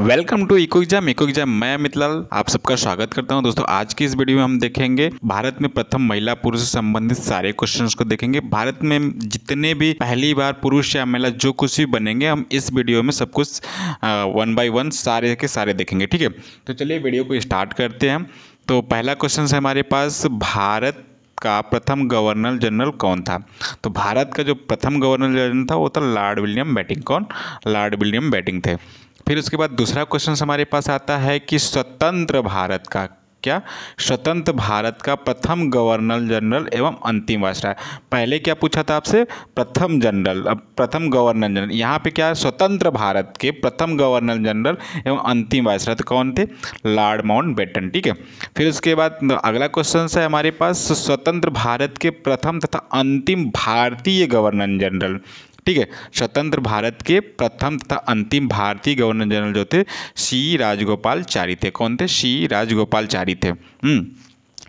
welcome to eco exam eco exam मैं मितलाल आप सबका स्वागत करता हूं दोस्तों आज की इस वीडियो में हम देखेंगे भारत में प्रथम महिला पुरुष से संबंधित सारे क्वेश्चंस को देखेंगे भारत में जितने भी पहली बार पुरुष या महिला जो कुछ भी बनेंगे हम इस वीडियो में सब कुछ वन बाय वन सारे के सारे देखेंगे ठीक है तो चलिए वीडियो को स्टार्ट करते हैं तो पहला क्वेश्चन है हमारे पास भारत का प्रथम गवर्नर जनरल कौन था तो भारत का जो प्रथम गवर्नर जनरल था वो था लॉर्ड विलियम बैटिंग कौन लॉर्ड विलियम बैटिंग थे फिर उसके बाद दूसरा क्वेश्चन हमारे पास आता है कि स्वतंत्र भारत का क्या स्वतंत्र भारत का प्रथम गवर्नर जनरल एवं अंतिम वायसराय पहले क्या पूछा था आपसे प्रथम जनरल अब प्रथम गवर्नर जनरल यहाँ पे क्या है स्वतंत्र भारत के प्रथम गवर्नर जनरल एवं अंतिम वायसराय तो कौन थे लॉर्ड माउंट बेटन ठीक है फिर उसके बाद अगला क्वेश्चन है हमारे पास स्वतंत्र भारत के प्रथम तथा अंतिम भारतीय गवर्नर जनरल ठीक है स्वतंत्र भारत के प्रथम तथा अंतिम भारतीय गवर्नर जनरल जो थे सी राजगोपाल चारी थे कौन थे सी राजगोपालचारी थे हम्म,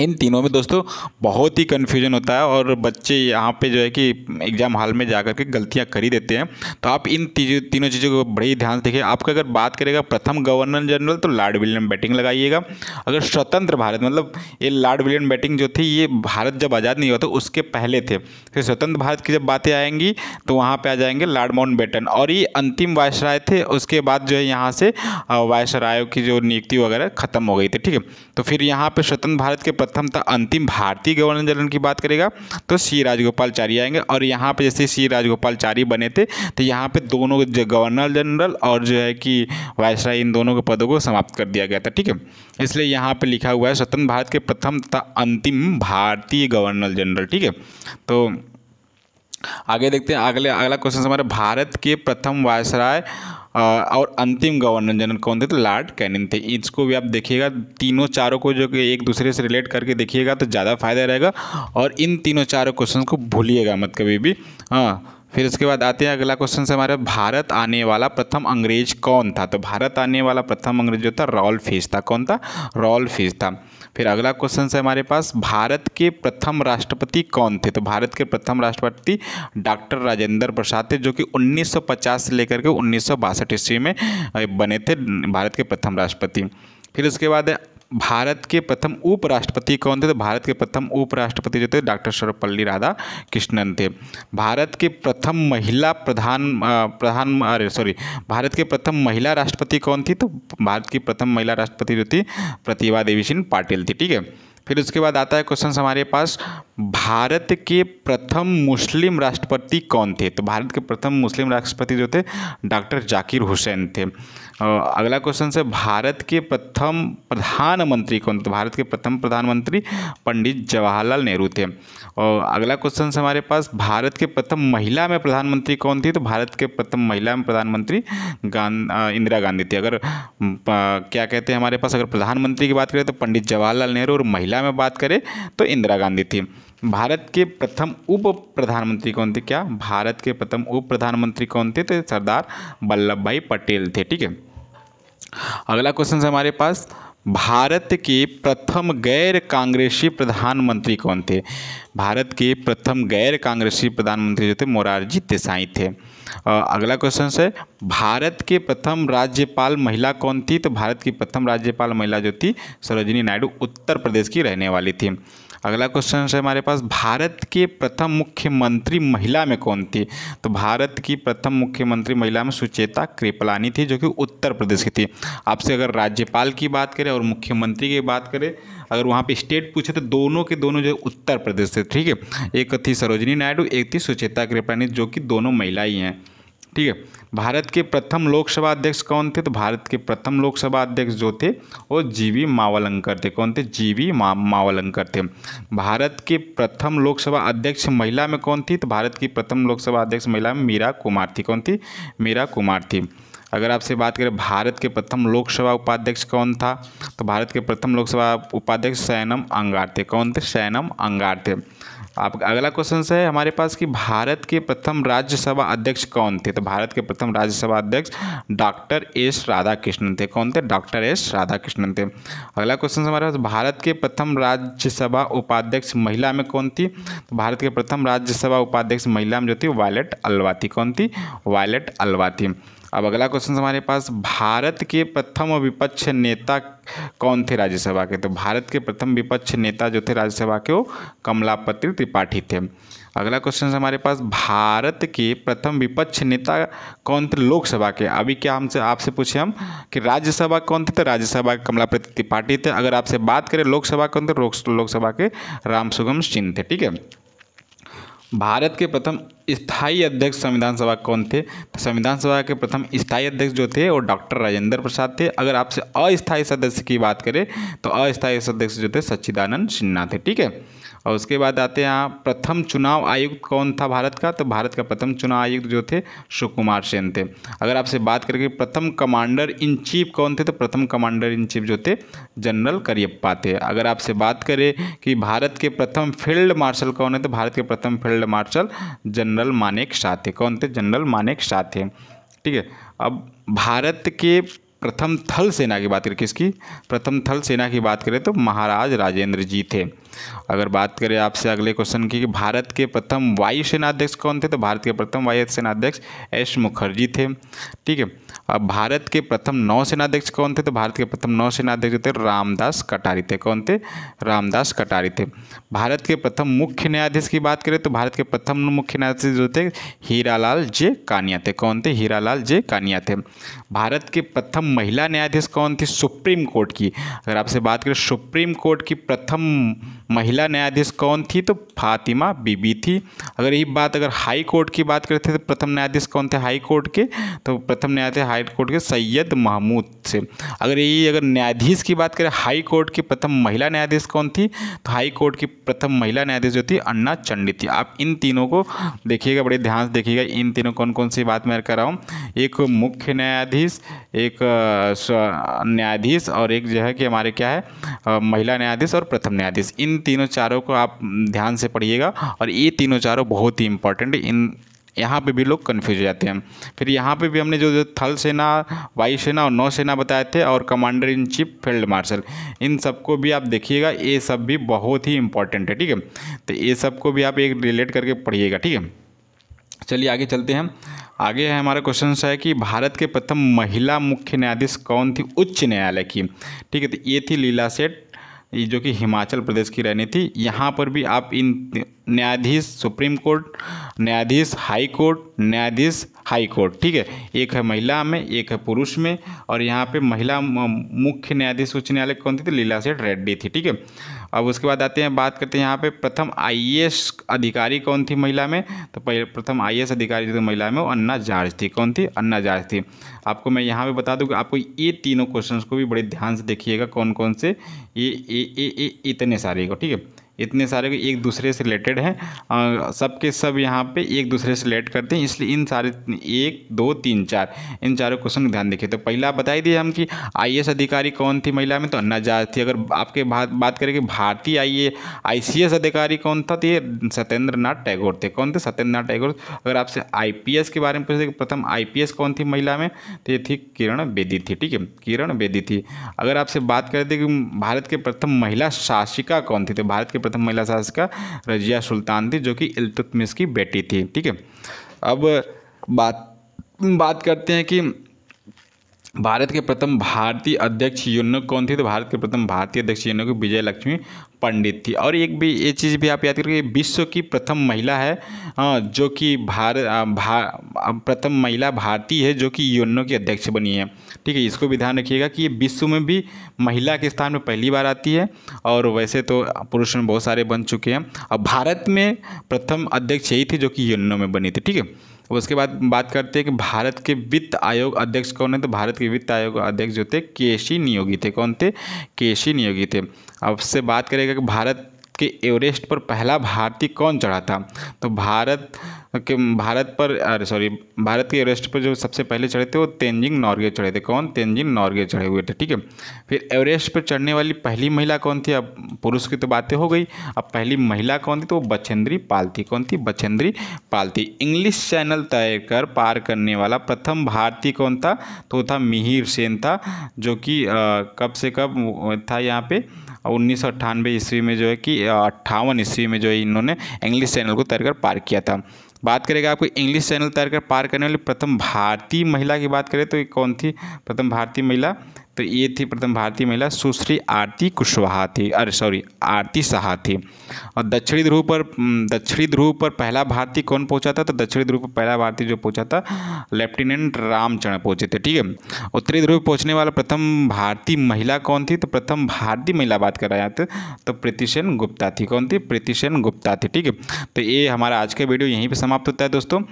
इन तीनों में दोस्तों बहुत ही कन्फ्यूजन होता है और बच्चे यहाँ पे जो है कि एग्ज़ाम हॉल में जा कर के गलतियाँ कर ही देते हैं तो आप इन तीनों चीज़ों को बड़े ही ध्यान से देखिए आपका अगर बात करेगा प्रथम गवर्नर जनरल तो लॉर्ड विलियम बैटिंग लगाइएगा अगर स्वतंत्र भारत मतलब ये लॉर्ड विलियम बैटिंग जो थी ये भारत जब आज़ाद नहीं हुआ था तो उसके पहले थे फिर स्वतंत्र भारत की जब बातें आएंगी तो वहाँ पर आ जाएंगे लॉर्ड माउंट और ये अंतिम वायसराय थे उसके बाद जो है यहाँ से वायसरायों की जो नियुक्ति वगैरह ख़त्म हो गई थी ठीक है तो फिर यहाँ पर स्वतंत्र भारत के सर्वप्रथम तो अंतिम भारतीय गवर्नर जनरल की बात करेगा तो सी राजगोपालचारी आएंगे और यहाँ पर जैसे सी राजगोपालचारी बने थे तो यहाँ पर दोनों गवर्नर जनरल और जो है कि वायसराय इन दोनों के पदों को समाप्त कर दिया गया था ठीक है इसलिए यहाँ पर लिखा हुआ है स्वतंत्र भारत के प्रथम तथा अंतिम भारतीय गवर्नर जनरल ठीक है तो आगे देखते हैं अगले अगला क्वेश्चन हमारे भारत के प्रथम वायसराय और अंतिम गवर्नर जनरल कौन थे तो लॉर्ड कैनिंग थे इसको भी आप देखिएगा तीनों चारों को जो कि एक दूसरे से रिलेट करके देखिएगा तो ज़्यादा फायदा रहेगा और इन तीनों चारों क्वेश्चन को भूलिएगा मत कभी भी हाँ फिर उसके बाद आते हैं अगला क्वेश्चन से हमारे भारत आने वाला प्रथम अंग्रेज कौन था तो भारत आने वाला प्रथम अंग्रेज जो था रॉल फिज था कौन था रॉल फिज था फिर अगला क्वेश्चन से हमारे पास भारत के प्रथम राष्ट्रपति कौन थे तो भारत के प्रथम राष्ट्रपति डॉक्टर राजेंद्र प्रसाद थे जो कि 1950 से लेकर के उन्नीस ईस्वी में बने थे भारत के प्रथम राष्ट्रपति फिर उसके बाद भारत के प्रथम उपराष्ट्रपति कौन थे तो भारत के प्रथम उपराष्ट्रपति जो थे डॉक्टर सर्वपल्ली राधा कृष्णन थे भारत के प्रथम महिला प्रधान प्रधान अरे सॉरी भारत के प्रथम महिला राष्ट्रपति कौन थी तो भारत की प्रथम महिला राष्ट्रपति जो थी प्रतिभा देवी सिंह पाटिल थी ठीक है फिर उसके बाद आता है क्वेश्चन हमारे पास भारत के प्रथम मुस्लिम राष्ट्रपति कौन थे तो भारत के प्रथम मुस्लिम राष्ट्रपति जो थे डॉक्टर जाकिर हुसैन थे अगला क्वेश्चन से भारत के प्रथम प्रधानमंत्री कौन थे भारत के प्रथम प्रधानमंत्री पंडित जवाहरलाल नेहरू थे और अगला क्वेश्चन से हमारे पास भारत के प्रथम महिला में प्रधानमंत्री कौन थी तो भारत के प्रथम महिला में प्रधानमंत्री गान इंदिरा गांधी थी अगर क्या कहते हैं हमारे पास अगर प्रधानमंत्री की बात करें तो पंडित जवाहरलाल नेहरू और महिला में बात करें तो इंदिरा गांधी थी भारत के प्रथम उप प्रधानमंत्री कौन थे क्या भारत के प्रथम उप प्रधानमंत्री कौन थे तो सरदार वल्लभ भाई पटेल थे ठीक है अगला क्वेश्चन हमारे पास भारत के प्रथम गैर कांग्रेसी प्रधानमंत्री कौन थे भारत के प्रथम गैर कांग्रेसी प्रधानमंत्री जो थे मोरारजी देसाई थे अगला क्वेश्चन है भारत के प्रथम राज्यपाल महिला कौन थी तो भारत की प्रथम राज्यपाल महिला जो थी सरोजिनी नायडू उत्तर प्रदेश की रहने वाली थी अगला क्वेश्चन है हमारे पास भारत के प्रथम मुख्यमंत्री महिला में कौन थी तो भारत की प्रथम मुख्यमंत्री महिला में सुचेता कृपलानी थी जो कि उत्तर प्रदेश की थी आपसे अगर राज्यपाल की बात करें और मुख्यमंत्री की बात करें अगर वहाँ पे स्टेट पूछे तो दोनों के दोनों जो उत्तर प्रदेश से ठीक है एक थी सरोजनी नायडू एक थी सुचेता कृपलानी जो कि दोनों महिला ही हैं ठीक है भारत के प्रथम लोकसभा अध्यक्ष कौन थे तो भारत के प्रथम लोकसभा अध्यक्ष जो थे वो जी वी मावलंकर थे कौन थे जी वी मा, मावलंकर थे भारत के प्रथम लोकसभा अध्यक्ष महिला में कौन थी तो भारत की प्रथम लोकसभा अध्यक्ष महिला में मीरा कुमार थी कौन थी मीरा कुमार थी अगर आपसे बात करें भारत के प्रथम लोकसभा उपाध्यक्ष कौन था तो भारत के प्रथम लोकसभा उपाध्यक्ष सैनम अंगार थे कौन थे सैनम अंगार थे आप अगला क्वेश्चन है हमारे पास कि भारत के प्रथम राज्यसभा अध्यक्ष कौन थे तो भारत के प्रथम राज्यसभा अध्यक्ष डॉक्टर एस राधाकृष्णन थे कौन थे डॉक्टर एस राधाकृष्णन थे अगला क्वेश्चन हमारे पास भारत के प्रथम राज्यसभा उपाध्यक्ष महिला में कौन थी तो भारत के प्रथम राज्यसभा उपाध्यक्ष महिला में जो थी वायलट अलवा थी कौन थी वायलेट अलवा थी अब अगला क्वेश्चन हमारे पास भारत के प्रथम विपक्ष नेता कौन थे राज्यसभा के तो भारत के प्रथम विपक्ष नेता जो थे राज्यसभा के वो कमलापति त्रिपाठी थे अगला क्वेश्चन हमारे पास भारत के प्रथम विपक्ष नेता कौन थे लोकसभा के अभी क्या हमसे आपसे पूछे हम कि राज्यसभा कौन थे तो राज्यसभा के कमलापति त्रिपाठी थे अगर आपसे बात करें लोकसभा कौन थे तो लोकसभा के राम सुगम सिंह थे ठीक है भारत के प्रथम स्थायी अध्यक्ष संविधान सभा कौन थे तो संविधान सभा के प्रथम स्थायी अध्यक्ष जो थे वो डॉक्टर राजेंद्र प्रसाद थे अगर आपसे अस्थायी सदस्य की बात करें तो अस्थायी सदस्य जो थे सच्चिदानंद सिन्हा थे ठीक है और उसके बाद आते हैं यहाँ प्रथम चुनाव आयुक्त कौन था भारत का तो भारत का प्रथम चुनाव आयुक्त जो थे सुकुमार सेन थे अगर आपसे बात करके प्रथम कमांडर इन चीफ कौन थे तो प्रथम कमांडर इन चीफ जो थे जनरल करियप्पा थे अगर आपसे बात करें कि भारत के प्रथम फील्ड मार्शल कौन है तो भारत के प्रथम field marshal general general Manekshaw थे कौन थे जनरल मानेक शाह थे ठीक है अब भारत के प्रथम थल सेना की बात करें किसकी प्रथम थल सेना की बात करें तो महाराज राजेंद्र जी थे अगर बात करें आपसे अगले क्वेश्चन की कि भारत के प्रथम वायुसेना अध्यक्ष कौन थे तो भारत के प्रथम वायु सेना अध्यक्ष एस मुखर्जी थे ठीक है अब भारत के प्रथम नौसेना अध्यक्ष कौन थे तो भारत के प्रथम नौसेना अध्यक्ष थे रामदास कटारी थे कौन थे रामदास कटारी थे भारत के प्रथम मुख्य न्यायाधीश की बात करें तो भारत के प्रथम मुख्य न्यायाधीश जो थे हीरालाल जे कानिया थे कौन थे हीरालाल जे कानिया थे भारत के प्रथम महिला न्यायाधीश कौन थी सुप्रीम कोर्ट की अगर आपसे बात करें सुप्रीम कोर्ट की प्रथम महिला न्यायाधीश कौन थी तो फातिमा बीबी थी अगर ये बात अगर हाई कोर्ट की बात करते थे तो प्रथम न्यायाधीश कौन थे हाई कोर्ट के तो प्रथम न्यायाधीश हाई कोर्ट के सैयद महमूद से अगर ये अगर न्यायाधीश की बात करें हाई कोर्ट की प्रथम महिला न्यायाधीश कौन थी तो हाई कोर्ट की प्रथम महिला न्यायाधीश जो थी अन्ना चंडी थी आप इन तीनों को देखिएगा बड़े ध्यान से देखिएगा इन तीनों कौन कौन सी बात मैं कर रहा हूँ एक मुख्य न्यायाधीश एक न्यायाधीश और एक जो है कि हमारे क्या है महिला न्यायाधीश और प्रथम न्यायाधीश इन तीनों चारों को आप ध्यान से पढ़िएगा और ये तीनों चारों बहुत ही इंपॉर्टेंट इन यहाँ पे भी लोग कन्फ्यूज हो जाते हैं फिर यहाँ पे भी हमने जो जो थल सेना वायुसेना और नौसेना बताए थे और commander in chief field marshal इन सबको भी आप देखिएगा ये सब भी बहुत ही इंपॉर्टेंट है ठीक है तो ये सबको भी आप एक रिलेट करके पढ़िएगा ठीक है चलिए आगे चलते हैं आगे है हमारा क्वेश्चन है कि भारत के प्रथम महिला मुख्य न्यायाधीश कौन थी उच्च न्यायालय की ठीक है तो ये थी लीला सेठ जो कि हिमाचल प्रदेश की रहनी थी यहाँ पर भी आप इन न्यायाधीश सुप्रीम कोर्ट न्यायाधीश हाई कोर्ट न्यायाधीश हाई कोर्ट ठीक है एक है महिला में एक है पुरुष में और यहाँ पे महिला मुख्य न्यायाधीश उच्च न्यायालय कौन थी तो लीला सेठ रेड्डी थी ठीक है अब उसके बाद आते हैं बात करते हैं यहाँ पे प्रथम आईएएस अधिकारी कौन थी महिला में तो पहले प्रथम आईएएस अधिकारी जो महिला में वो अन्ना जार्ज थी कौन थी अन्ना जार्ज थी आपको मैं यहाँ पे बता दूँ कि आपको ये तीनों क्वेश्चन को भी बड़े ध्यान से देखिएगा कौन कौन से ये ये ये इतने सारे को ठीक है इतने सारे एक दूसरे से रिलेटेड हैं सबके सब यहाँ पे एक दूसरे से रिलेट करते हैं इसलिए इन सारे एक दो तीन चार इन चारों क्वेश्चन का ध्यान देखिए तो पहला बताई दिए हम कि आई अधिकारी कौन थी महिला में तो अन्ना थी अगर आपके बात बात करें कि भारतीय आई आई अधिकारी कौन था तो ये सत्येंद्र नाथ टैगोर थे कौन थे सत्येंद्र नाथ टैगोर अगर आपसे आई के बारे में पूछे कि तो प्रथम आई कौन थी महिला में तो ये थी किरण बेदी थी ठीक है किरण बेदी थी अगर आपसे बात करें कि तो भारत के प्रथम महिला शासिका कौन थी तो भारत के सर्वप्रथम महिला शासिका रजिया सुल्तान थी जो कि इलतुतमिश की बेटी थी ठीक है अब बात बात करते हैं कि भारत के प्रथम भारतीय अध्यक्ष युनक कौन थी तो भारत के प्रथम भारतीय अध्यक्ष युनक विजय लक्ष्मी पंडित थी और एक भी ये चीज़ भी आप याद करिए विश्व की प्रथम महिला है जो कि भारत भा, प्रथम महिला भारतीय है जो कि यूनो की अध्यक्ष बनी है ठीक है इसको भी ध्यान रखिएगा कि ये विश्व में भी महिला के स्थान में पहली बार आती है और वैसे तो पुरुष में बहुत सारे बन चुके हैं और भारत में प्रथम अध्यक्ष यही थी जो कि यूनो में बनी थी ठीक है उसके बाद बात करते हैं कि भारत के वित्त आयोग अध्यक्ष कौन है तो भारत के वित्त आयोग अध्यक्ष जो थे के नियोगी थे कौन थे के नियोगी थे अब से बात करेगा कि भारत कि एवरेस्ट पर पहला भारतीय कौन चढ़ा था तो भारत के भारत पर अरे सॉरी भारत के एवरेस्ट पर जो सबसे पहले चढ़े थे वो तेंजिंग नॉर्गे चढ़े थे कौन तेंजिंग नॉर्गे चढ़े हुए थे ठीक है फिर एवरेस्ट पर चढ़ने वाली पहली महिला कौन थी अब पुरुष की तो बातें हो गई अब पहली महिला कौन थी तो वो बछेंद्री पाल थी कौन थी बछेंद्री पाल थी इंग्लिश चैनल तय कर पार करने वाला प्रथम भारतीय कौन था तो था मिहिर सेन था जो कि कब से कब था यहाँ पे उन्नीस सौ अट्ठानवे ईस्वी में जो है कि अट्ठावन ईस्वी में जो है इन्होंने इंग्लिश चैनल को तैरकर पार किया था बात करेगा आपको इंग्लिश चैनल तैरकर पार करने वाली प्रथम भारतीय महिला की बात करें तो कौन थी प्रथम भारतीय महिला तो ये थी प्रथम भारतीय महिला सुश्री आरती कुशवाहा थी अरे सॉरी आरती शाह थी और दक्षिणी ध्रुव पर दक्षिणी ध्रुव पर पहला भारतीय कौन पहुंचा था तो दक्षिणी ध्रुव पर पहला भारतीय जो पहुंचा था लेफ्टिनेंट रामचरण पहुंचे थे ठीक है उत्तरी ध्रुव पहुंचने वाला प्रथम भारतीय महिला कौन थी तो प्रथम भारतीय महिला बात कर रहे हैं तो, तो प्रीतिसेन गुप्ता थी कौन थी प्रीतिसेन गुप्ता थी ठीक है तो ये हमारा आज का वीडियो यहीं पर समाप्त होता है दोस्तों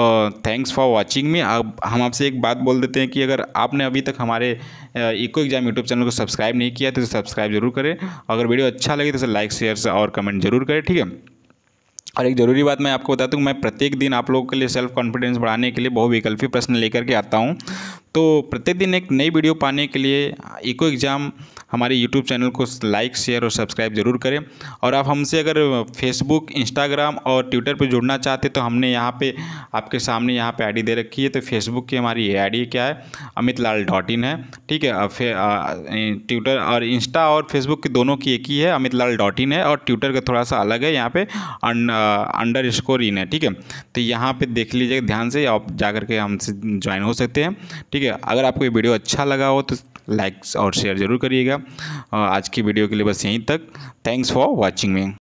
और थैंक्स फॉर वॉचिंग में अब हम आपसे एक बात बोल देते हैं कि अगर आपने अभी तक हमारे इको एग्जाम यूट्यूब चैनल को सब्सक्राइब नहीं किया तो सब्सक्राइब जरूर करें अगर वीडियो अच्छा लगे तो इसे लाइक शेयर और कमेंट जरूर करें ठीक है और एक ज़रूरी बात मैं आपको बता दूँ मैं प्रत्येक दिन आप लोगों के लिए सेल्फ कॉन्फिडेंस बढ़ाने के लिए बहुविकल्पी प्रश्न लेकर के आता हूँ तो प्रत्येक दिन एक नई वीडियो पाने के लिए इको एग्ज़ाम हमारे यूट्यूब चैनल को लाइक शेयर और सब्सक्राइब ज़रूर करें और आप हमसे अगर फेसबुक इंस्टाग्राम और ट्विटर पर जुड़ना चाहते तो हमने यहाँ पे आपके सामने यहाँ पे आईडी दे रखी है तो फेसबुक की हमारी ये आई क्या है अमित लाल डॉट इन है ठीक है ट्विटर और इंस्टा और फेसबुक की दोनों की एक ही है अमित लाल डॉट इन है और ट्विटर का थोड़ा सा अलग है यहाँ पर अंडर स्कोर इन है ठीक है तो यहाँ पर देख लीजिएगा ध्यान से आप जा करके हमसे ज्वाइन हो सकते हैं ठीक है अगर आपको ये वीडियो अच्छा लगा हो तो लाइक्स और शेयर ज़रूर करिएगा आज की वीडियो के लिए बस यहीं तक थैंक्स फॉर वॉचिंग मी